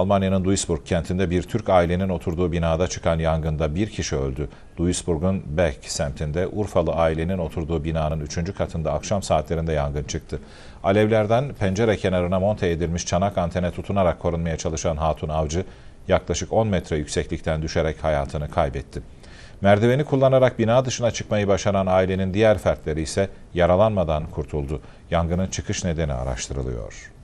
Almanya'nın Duisburg kentinde bir Türk ailenin oturduğu binada çıkan yangında bir kişi öldü. Duisburg'un Beck semtinde Urfalı ailenin oturduğu binanın 3. katında akşam saatlerinde yangın çıktı. Alevlerden pencere kenarına monte edilmiş çanak antene tutunarak korunmaya çalışan Hatun Avcı yaklaşık 10 metre yükseklikten düşerek hayatını kaybetti. Merdiveni kullanarak bina dışına çıkmayı başaran ailenin diğer fertleri ise yaralanmadan kurtuldu. Yangının çıkış nedeni araştırılıyor.